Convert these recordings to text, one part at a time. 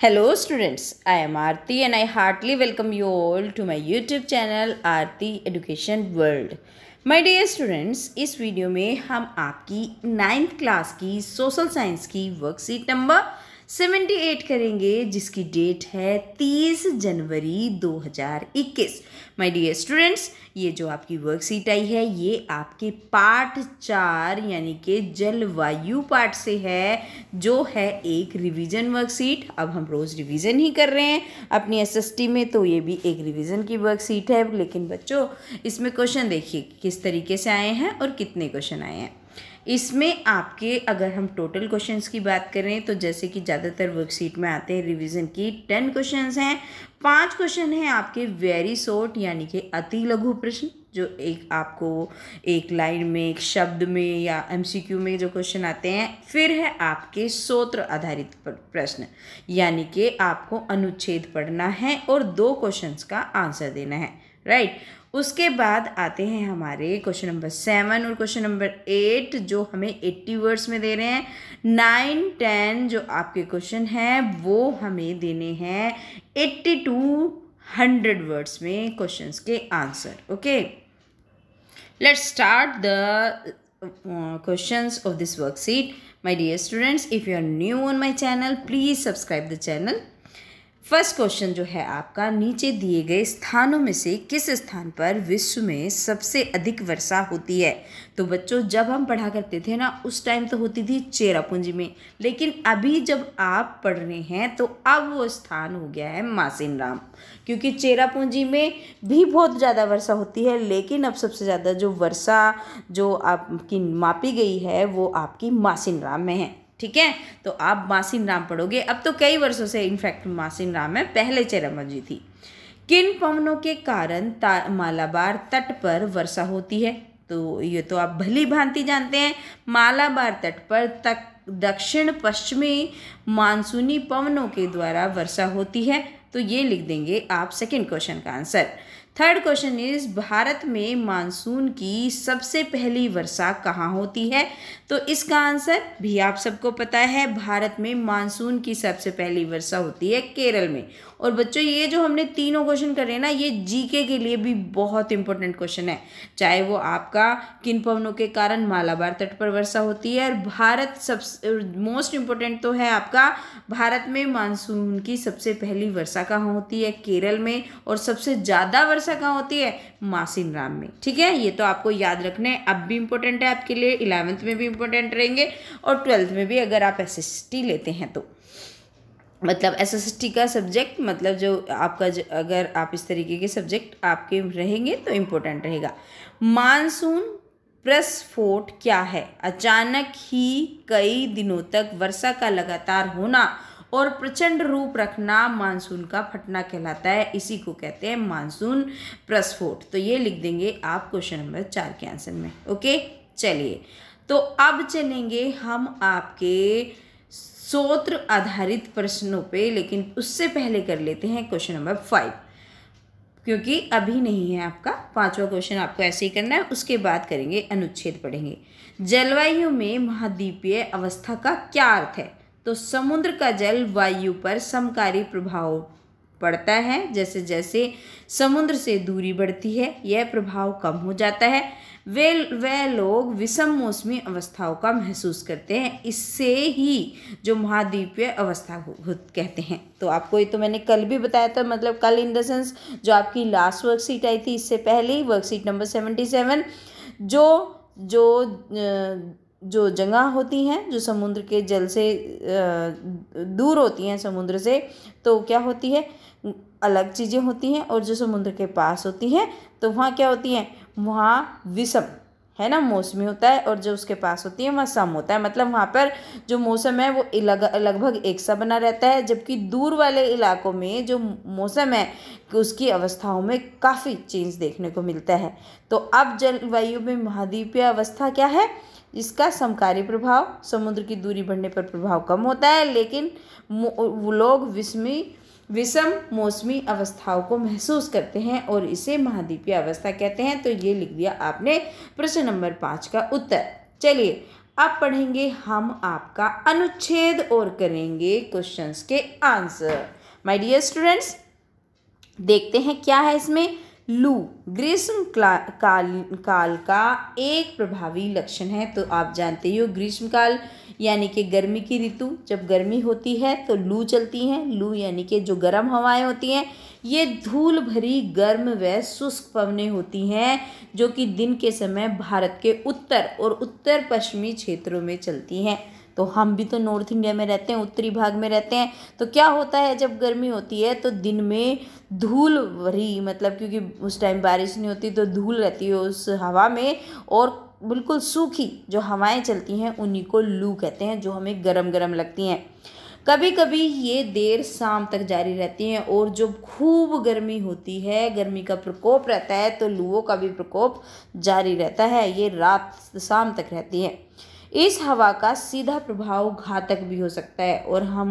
Hello students, I am Aarti and I heartily welcome you all to my YouTube channel Aarti Education World. My dear students, इस video में हम आपकी ninth class की social science की worksheet number seventy eight करेंगे जिसकी date है तीस जनवरी दो हज़ार इक्कीस माई डियर स्टूडेंट्स ये जो आपकी वर्कशीट आई है ये आपके पार्ट चार यानी कि जलवायु पार्ट से है जो है एक रिवीजन वर्कशीट अब हम रोज़ रिवीजन ही कर रहे हैं अपनी एसएसटी में तो ये भी एक रिवीजन की वर्कशीट है लेकिन बच्चों इसमें क्वेश्चन देखिए किस तरीके से आए हैं और कितने क्वेश्चन आए हैं इसमें आपके अगर हम टोटल क्वेश्चंस की बात करें तो जैसे कि ज़्यादातर वर्कशीट में आते हैं रिवीजन की टेन क्वेश्चंस हैं पांच क्वेश्चन हैं आपके वेरी शॉर्ट यानी कि अति लघु प्रश्न जो एक आपको एक लाइन में एक शब्द में या एमसीक्यू में जो क्वेश्चन आते हैं फिर है आपके सूत्र आधारित प्रश्न यानी कि आपको अनुच्छेद पढ़ना है और दो क्वेश्चंस का आंसर देना है राइट उसके बाद आते हैं हमारे क्वेश्चन नंबर सेवन और क्वेश्चन नंबर एट जो हमें एट्टी वर्ड्स में दे रहे हैं नाइन टेन जो आपके क्वेश्चन हैं वो हमें देने हैं एट्टी टू हंड्रेड वर्ड्स में क्वेश्चंस के answer okay let's start the question of this worksheet my dear students if you are new on my channel please subscribe the channel first question जो है आपका नीचे दिए गए स्थानों में से किस स्थान पर विश्व में सबसे अधिक वर्षा होती है तो बच्चों जब हम पढ़ा करते थे ना उस टाइम तो होती थी चेरापूंजी में लेकिन अभी जब आप पढ़ रहे हैं तो अब वो स्थान हो गया है मासिन राम क्योंकि चेरापूंजी में भी बहुत ज़्यादा वर्षा होती है लेकिन अब सबसे ज़्यादा जो वर्षा जो आपकी मापी गई है वो आपकी मासिन राम में है ठीक है तो आप मासिन राम पढ़ोगे अब तो कई वर्षों से इनफैक्ट मासिन राम है पहले चरम जी थी किन पवनों के कारण मालाबार तट पर वर्षा होती है तो ये तो आप भली भांति जानते हैं मालाबार तट पर तक दक्षिण पश्चिमी मानसूनी पवनों के द्वारा वर्षा होती है तो ये लिख देंगे आप सेकंड क्वेश्चन का answer third question is Bharat में मानसून की सबसे पहली वर्षा कहाँ होती है तो इसका आंसर भी आप सबको पता है भारत में मानसून की सबसे पहली वर्षा होती है केरल में और बच्चों ये जो हमने तीनों क्वेश्चन करे ना ये जीके के लिए भी बहुत इंपॉर्टेंट क्वेश्चन है चाहे वो आपका किन पवनों के कारण मालाबार तट पर वर्षा होती है और भारत सब मोस्ट इम्पोर्टेंट तो है आपका भारत में मानसून की सबसे पहली वर्षा कहाँ होती है केरल में और सबसे ज़्यादा वर्षा भाषा कहाँ होती है मासिन राम में ठीक है ये तो आपको याद रखना है अब भी इम्पोर्टेंट है आपके लिए इलेवेंथ में भी इम्पोर्टेंट रहेंगे और ट्वेल्थ में भी अगर आप एस लेते हैं तो मतलब एस एस टी का सब्जेक्ट मतलब जो आपका जो अगर आप इस तरीके के सब्जेक्ट आपके रहेंगे तो इम्पोर्टेंट रहेगा मानसून प्रस्फोट क्या है अचानक ही कई दिनों तक वर्षा का लगातार होना और प्रचंड रूप रखना मानसून का फटना कहलाता है इसी को कहते हैं मानसून प्रस्फोट तो ये लिख देंगे आप क्वेश्चन नंबर चार के आंसर में ओके चलिए तो अब चलेंगे हम आपके सोत्र आधारित प्रश्नों पे लेकिन उससे पहले कर लेते हैं क्वेश्चन नंबर फाइव क्योंकि अभी नहीं है आपका पांचवा क्वेश्चन आपको ऐसे ही करना है उसके बाद करेंगे अनुच्छेद पढ़ेंगे जलवायु में महाद्वीपीय अवस्था का क्या अर्थ है तो समुद्र का जल वायु पर समकारी प्रभाव पड़ता है जैसे जैसे समुद्र से दूरी बढ़ती है यह प्रभाव कम हो जाता है वे वह लोग विषम मौसमी अवस्थाओं का महसूस करते हैं इससे ही जो महाद्वीपीय अवस्था हो, हो, कहते हैं तो आपको ये तो मैंने कल भी बताया था मतलब कल इन द सेंस जो आपकी लास्ट वर्कशीट आई थी इससे पहले ही वर्कशीट नंबर सेवेंटी सेवन जो जो जो जगह होती हैं जो समुद्र के जल से दूर होती हैं समुद्र से तो क्या होती है अलग चीज़ें होती हैं और जो समुद्र के पास होती हैं तो वहाँ क्या होती हैं वहाँ विषम है ना मौसमी होता है और जो उसके पास होती है वह सम होता है मतलब वहाँ पर जो मौसम है वो लगभग एक सा बना रहता है जबकि दूर वाले इलाकों में जो मौसम है उसकी अवस्थाओं में काफ़ी चेंज देखने को मिलता है तो अब जलवायु में महाद्वीपीय अवस्था क्या है इसका समकारी प्रभाव समुद्र की दूरी बढ़ने पर प्रभाव कम होता है लेकिन वो लोग विस्मी विषम मौसमी अवस्थाओं को महसूस करते हैं और इसे महाद्वीपीय अवस्था कहते हैं तो ये लिख दिया आपने प्रश्न नंबर पाँच का उत्तर चलिए अब पढ़ेंगे हम आपका अनुच्छेद और करेंगे क्वेश्चंस के आंसर माय डियर स्टूडेंट्स देखते हैं क्या है इसमें लू ग्रीष्म काल काल का एक प्रभावी लक्षण है तो आप जानते ही हो ग्रीष्म काल यानी कि गर्मी की ऋतु जब गर्मी होती है तो लू चलती हैं लू यानी कि जो गर्म हवाएं होती हैं ये धूल भरी गर्म व शुष्क पवने होती हैं जो कि दिन के समय भारत के उत्तर और उत्तर पश्चिमी क्षेत्रों में चलती हैं तो हम भी तो नॉर्थ इंडिया में रहते हैं उत्तरी भाग में रहते हैं तो क्या होता है जब गर्मी होती है तो दिन में धूल भरी मतलब क्योंकि उस टाइम बारिश नहीं होती तो धूल रहती है उस हवा में और बिल्कुल सूखी जो हवाएं चलती हैं उन्हीं को लू कहते हैं जो हमें गरम गरम लगती हैं कभी कभी ये देर शाम तक जारी रहती हैं और जब खूब गर्मी होती है गर्मी का प्रकोप रहता है तो लूओं का भी प्रकोप जारी रहता है ये रात शाम तक रहती है इस हवा का सीधा प्रभाव घातक भी हो सकता है और हम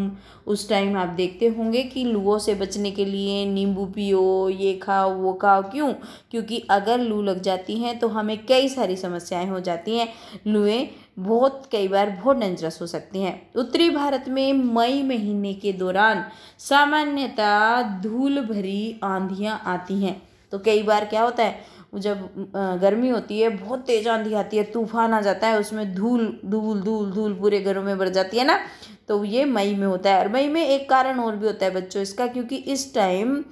उस टाइम आप देखते होंगे कि लूओं से बचने के लिए नींबू पियो ये खाओ वो खाओ क्यों क्योंकि अगर लू लग जाती हैं तो हमें कई सारी समस्याएं हो जाती हैं लुएँ बहुत कई बार बहुत डेंजरस हो सकती हैं उत्तरी भारत में मई महीने के दौरान सामान्यतः धूल भरी आंधियाँ आती हैं तो कई बार क्या होता है जब गर्मी होती है बहुत तेज़ आंधी आती है तूफान आ जाता है उसमें धूल धूल धूल धूल पूरे घरों में भर जाती है ना तो ये मई में होता है और मई में एक कारण और भी होता है बच्चों इसका क्योंकि इस टाइम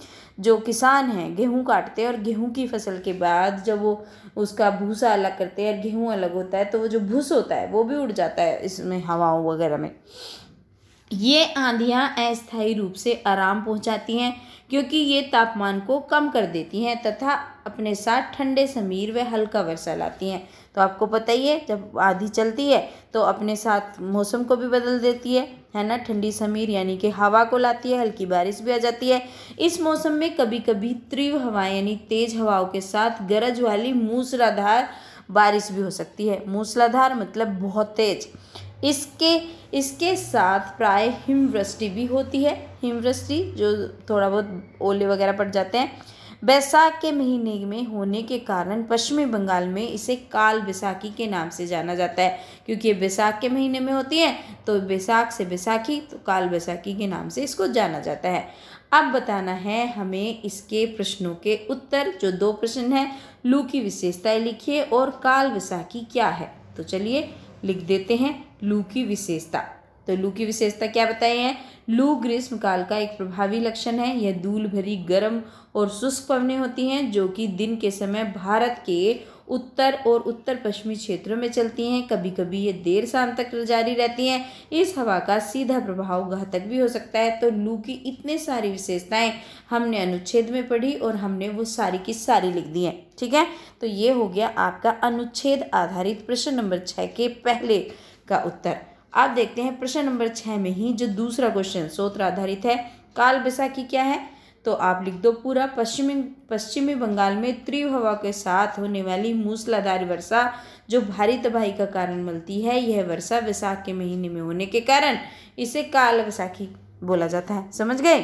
जो किसान हैं गेहूं काटते हैं और गेहूं की फसल के बाद जब वो उसका भूसा अलग करते हैं और गेहूं अलग होता है तो वो जो भूस होता है वो भी उड़ जाता है इसमें हवाओं वगैरह में ये आंधियाँ अस्थायी रूप से आराम पहुँचाती हैं क्योंकि ये तापमान को कम कर देती हैं तथा अपने साथ ठंडे समीर व हल्का वर्षा लाती हैं तो आपको पता ही है जब आधी चलती है तो अपने साथ मौसम को भी बदल देती है है ना ठंडी समीर यानी कि हवा को लाती है हल्की बारिश भी आ जाती है इस मौसम में कभी कभी तीव्र हवाएं यानी तेज हवाओं के साथ गरज वाली मूसलाधार बारिश भी हो सकती है मूसलाधार मतलब बहुत तेज़ इसके इसके साथ प्राय हिमवृष्टि भी होती है हिमवृष्टि जो थोड़ा बहुत ओले वगैरह पड़ जाते हैं बैसाख के महीने में होने के कारण पश्चिमी बंगाल में इसे काल बैसाखी के नाम से जाना जाता है क्योंकि ये बैसाख के महीने में होती है तो बैसाख से बैसाखी तो काल बैसाखी के नाम से इसको जाना जाता है अब बताना है हमें इसके प्रश्नों के उत्तर जो दो प्रश्न हैं लू की विशेषताएं लिखिए और काल बैसाखी क्या है तो चलिए लिख देते हैं लू की विशेषता तो लू की विशेषता क्या बताई है लू ग्रीष्म काल का एक प्रभावी लक्षण है यह धूल भरी गर्म और शुष्क पवने होती हैं जो कि दिन के समय भारत के उत्तर और उत्तर पश्चिमी क्षेत्रों में चलती हैं कभी कभी ये देर शाम तक जारी रहती हैं इस हवा का सीधा प्रभाव घातक भी हो सकता है तो लू की इतने सारी विशेषताएं हमने अनुच्छेद में पढ़ी और हमने वो सारी की सारी लिख दी हैं ठीक है तो ये हो गया आपका अनुच्छेद आधारित प्रश्न नंबर छः के पहले का उत्तर आप देखते हैं प्रश्न नंबर छः में ही जो दूसरा क्वेश्चन सोत्र आधारित है काल बैसाखी क्या है तो आप लिख दो पूरा पश्चिमी पश्चिमी बंगाल में त्रिव हवा के साथ होने वाली मूसलाधार वर्षा जो भारी तबाही का कारण मिलती है यह वर्षा वैसाख के महीने में होने के कारण इसे काल वैसाखी बोला जाता है समझ गए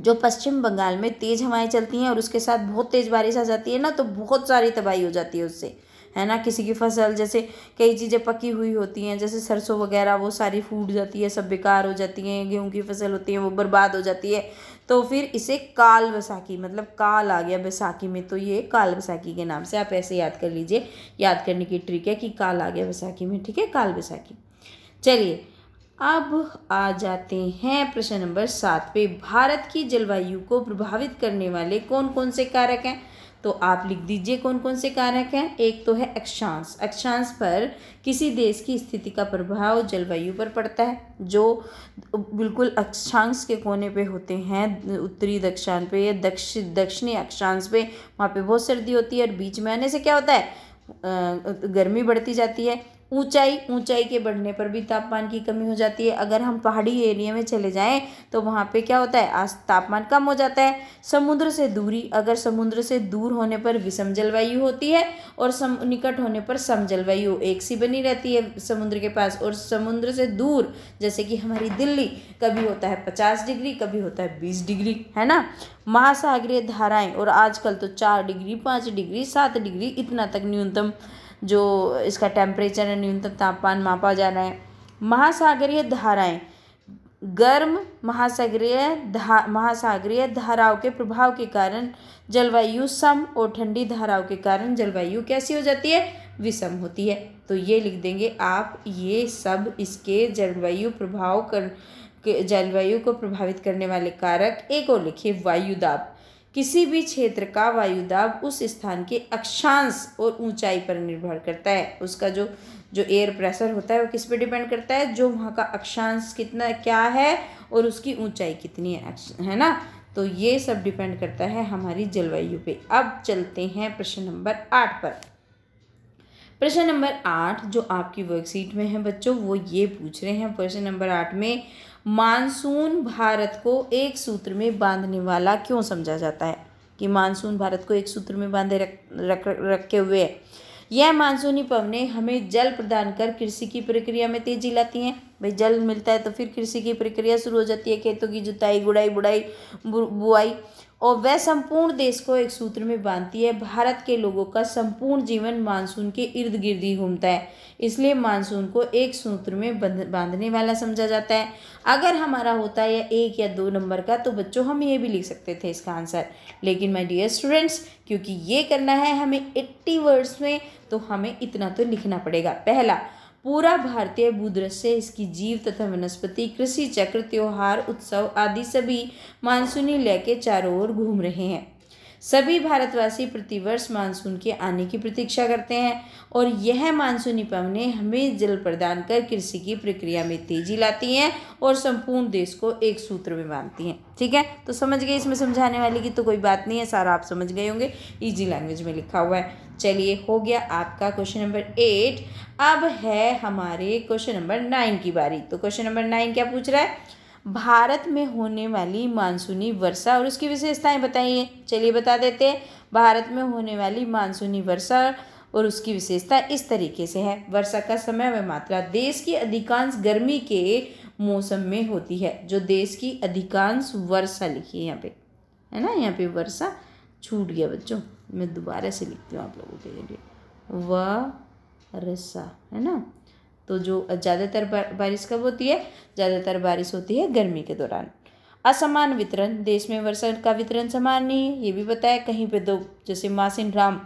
जो पश्चिम बंगाल में तेज़ हवाएं चलती हैं और उसके साथ बहुत तेज़ बारिश आ जाती है ना तो बहुत सारी तबाही हो जाती है उससे है ना किसी की फसल जैसे कई चीज़ें पकी हुई होती हैं जैसे सरसों वगैरह वो सारी फूट जाती है सब बेकार हो जाती हैं गेहूँ की फसल होती है वो बर्बाद हो जाती है तो फिर इसे काल बैसाखी मतलब काल आ गया बैसाखी में तो ये काल बैसाखी के नाम से आप ऐसे याद कर लीजिए याद करने की ट्रिक है कि काल आ गया बैसाखी में ठीक है काल बैसाखी चलिए अब आ जाते हैं प्रश्न नंबर सात पे भारत की जलवायु को प्रभावित करने वाले कौन कौन से कारक हैं तो आप लिख दीजिए कौन कौन से कारक हैं एक तो है अक्षांश अक्षांश पर किसी देश की स्थिति का प्रभाव जलवायु पर पड़ता है जो बिल्कुल अक्षांश के कोने पे होते हैं उत्तरी दक्षिण पे या दक्ष दक्षिणी अक्षांश पे वहाँ पे बहुत सर्दी होती है और बीच में आने से क्या होता है गर्मी बढ़ती जाती है ऊंचाई ऊंचाई के बढ़ने पर भी तापमान की कमी हो जाती है अगर हम पहाड़ी एरिया में चले जाएं तो वहाँ पे क्या होता है आज तापमान कम हो जाता है समुद्र से दूरी अगर समुद्र से दूर होने पर विषम जलवायु होती है और सम निकट होने पर सम जलवायु एक सी बनी रहती है समुद्र के पास और समुद्र से दूर जैसे कि हमारी दिल्ली कभी होता है पचास डिग्री कभी होता है बीस डिग्री है ना महासागरीय धाराएँ और आजकल तो चार डिग्री पाँच डिग्री सात डिग्री इतना तक न्यूनतम जो इसका टेम्परेचर है न्यूनतम तापमान मापा जा रहा है महासागरीय धाराएं गर्म महासागरीय धा महासागरीय धाराओं के प्रभाव के कारण जलवायु सम और ठंडी धाराओं के कारण जलवायु कैसी हो जाती है विषम होती है तो ये लिख देंगे आप ये सब इसके जलवायु प्रभाव कर जलवायु को प्रभावित करने वाले कारक एक और लिखिए वायुदाब किसी भी क्षेत्र का वायुदाब उस स्थान के अक्षांश और ऊंचाई पर निर्भर करता है उसका जो जो एयर प्रेशर होता है वो किस पे डिपेंड करता है जो वहाँ का अक्षांश कितना क्या है और उसकी ऊंचाई कितनी है है ना तो ये सब डिपेंड करता है हमारी जलवायु पे अब चलते हैं प्रश्न नंबर आठ पर प्रश्न नंबर आठ जो आपकी वर्कशीट में है बच्चों वो ये पूछ रहे हैं प्रश्न नंबर आठ में मानसून भारत को एक सूत्र में बांधने वाला क्यों समझा जाता है कि मानसून भारत को एक सूत्र में बांधे रख रख रखे हुए है यह मानसूनी पवने हमें जल प्रदान कर कृषि की प्रक्रिया में तेजी लाती हैं भाई जल मिलता है तो फिर कृषि की प्रक्रिया शुरू हो जाती है खेतों की जुताई गुड़ाई बुढ़ाई बुआई और वह संपूर्ण देश को एक सूत्र में बांधती है भारत के लोगों का संपूर्ण जीवन मानसून के इर्द गिर्द ही घूमता है इसलिए मानसून को एक सूत्र में बांधने वाला समझा जाता है अगर हमारा होता है एक या दो नंबर का तो बच्चों हम ये भी लिख सकते थे इसका आंसर लेकिन माई डियर स्टूडेंट्स क्योंकि ये करना है हमें एट्टी वर्ड्स में तो हमें इतना तो लिखना पड़ेगा पहला पूरा भारतीय भूदृश्य इसकी जीव तथा वनस्पति कृषि चक्र त्योहार उत्सव आदि सभी मानसूनी लय के चारों ओर घूम रहे हैं सभी भारतवासी प्रतिवर्ष मानसून के आने की प्रतीक्षा करते हैं और यह मानसूनी पवने हमें जल प्रदान कर कृषि की प्रक्रिया में तेजी लाती हैं और संपूर्ण देश को एक सूत्र में बांधती हैं ठीक है तो समझ गए इसमें समझाने वाले की तो कोई बात नहीं है सारा आप समझ गए होंगे इजी लैंग्वेज में लिखा हुआ है चलिए हो गया आपका क्वेश्चन नंबर एट अब है हमारे क्वेश्चन नंबर नाइन की बारी तो क्वेश्चन नंबर नाइन क्या पूछ रहा है भारत में होने वाली मानसूनी वर्षा और उसकी विशेषताएं बताइए चलिए बता देते हैं भारत में होने वाली मानसूनी वर्षा और उसकी विशेषता इस तरीके से है वर्षा का समय व मात्रा देश की अधिकांश गर्मी के मौसम में होती है जो देश की अधिकांश वर्षा लिखी है यहाँ पे है ना यहाँ पे वर्षा छूट गया बच्चों मैं दोबारा से लिखती हूँ आप लोगों के लिए व रसा है ना तो जो ज़्यादातर बारिश कब होती है ज़्यादातर बारिश होती है गर्मी के दौरान असमान वितरण देश में वर्षा का वितरण समान नहीं है ये भी बताया कहीं पे दो तो, जैसे मासिन राम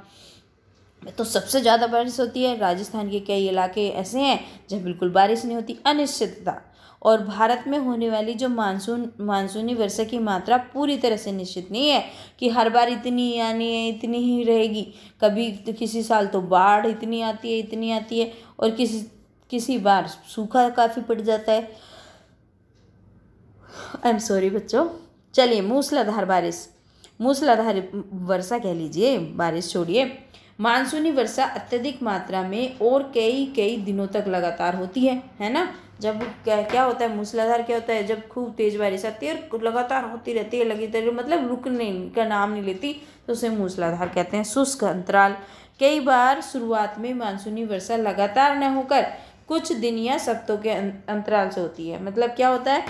तो सबसे ज़्यादा बारिश होती है राजस्थान के कई इलाके ऐसे हैं जहाँ बिल्कुल बारिश नहीं होती अनिश्चितता और भारत में होने वाली जो मानसून मानसूनी वर्षा की मात्रा पूरी तरह से निश्चित नहीं है कि हर बार इतनी आनी है इतनी ही रहेगी कभी तो किसी साल तो बाढ़ इतनी आती है इतनी आती है और किसी किसी बार सूखा काफ़ी पड़ जाता है आई एम सॉरी बच्चों चलिए मूसलाधार बारिश मूसलाधार वर्षा कह लीजिए बारिश छोड़िए मानसूनी वर्षा अत्यधिक मात्रा में और कई कई दिनों तक लगातार होती है है ना जब क्या क्या होता है मूसलाधार क्या होता है जब खूब तेज़ बारिश आती है और लगातार होती रहती है लगी तरह मतलब रुकने का नाम नहीं लेती तो उसे मूसलाधार कहते हैं शुष्क अंतराल कई बार शुरुआत में मानसूनी वर्षा लगातार न होकर कुछ दिन या सप्तों के अं-, अंतराल से होती है मतलब क्या होता है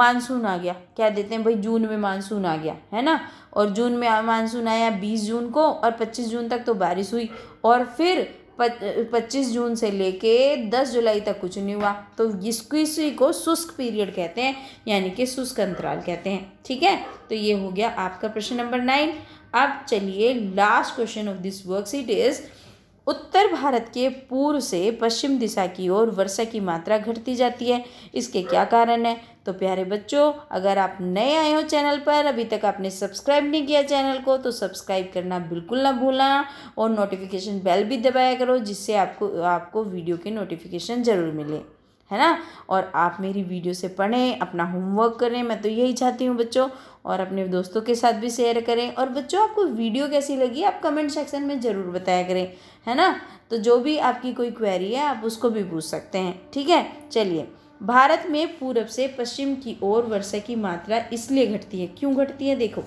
मानसून आ गया क्या देते हैं भाई जून में मानसून आ गया है ना और जून में मानसून आया बीस जून को और पच्चीस जून तक तो बारिश हुई और फिर पच्चीस जून से लेके दस जुलाई तक कुछ नहीं हुआ तो इसी को शुष्क पीरियड कहते हैं यानी कि शुष्क अंतराल कहते हैं ठीक है तो ये हो गया आपका प्रश्न नंबर नाइन अब चलिए last question of this worksheet is उत्तर भारत के पूर्व से पश्चिम दिशा की ओर वर्षा की मात्रा घटती जाती है इसके क्या कारण है तो प्यारे बच्चों अगर आप नए आए हो चैनल पर अभी तक आपने सब्सक्राइब नहीं किया चैनल को तो सब्सक्राइब करना बिल्कुल ना भूलना और नोटिफिकेशन बेल भी दबाया करो जिससे आपको आपको वीडियो की नोटिफिकेशन ज़रूर मिले है ना और आप मेरी वीडियो से पढ़ें अपना होमवर्क करें मैं तो यही चाहती हूँ बच्चों और अपने दोस्तों के साथ भी शेयर करें और बच्चों आपको वीडियो कैसी लगी आप कमेंट सेक्शन में ज़रूर बताया करें है ना तो जो भी आपकी कोई क्वेरी है आप उसको भी पूछ सकते हैं ठीक है चलिए भारत में पूरब से पश्चिम की ओर वर्षा की मात्रा इसलिए घटती है क्यों घटती है देखो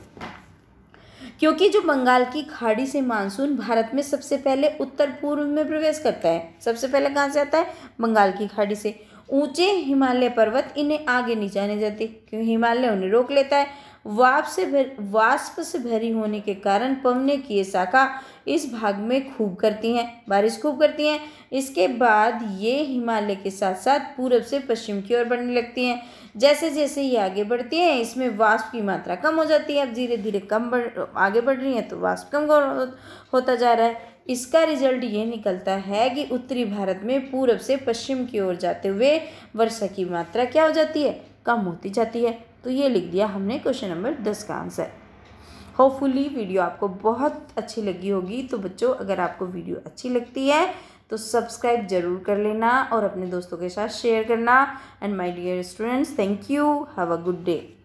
क्योंकि जो बंगाल की खाड़ी से मानसून भारत में सबसे पहले उत्तर पूर्व में प्रवेश करता है सबसे पहले कहाँ से आता है बंगाल की खाड़ी से ऊंचे हिमालय पर्वत इन्हें आगे नहीं जाने जाते क्योंकि हिमालय उन्हें रोक लेता है वाप से वाष्प से भरी होने के कारण पवने की ये शाखा इस भाग में खूब करती हैं बारिश खूब करती हैं इसके बाद ये हिमालय के साथ साथ पूर्व से पश्चिम की ओर बढ़ने लगती हैं जैसे जैसे ये आगे बढ़ती हैं इसमें वाष्प की मात्रा कम हो जाती है अब धीरे धीरे कम बढ़ आगे बढ़ रही हैं तो वाष्प कम होता जा रहा है इसका रिजल्ट ये निकलता है कि उत्तरी भारत में पूर्व से पश्चिम की ओर जाते हुए वर्षा की मात्रा क्या हो जाती है कम होती जाती है तो ये लिख दिया हमने क्वेश्चन नंबर दस का आंसर होपफुली वीडियो आपको बहुत अच्छी लगी होगी तो बच्चों अगर आपको वीडियो अच्छी लगती है तो सब्सक्राइब जरूर कर लेना और अपने दोस्तों के साथ शेयर करना and my dear students thank you have a good day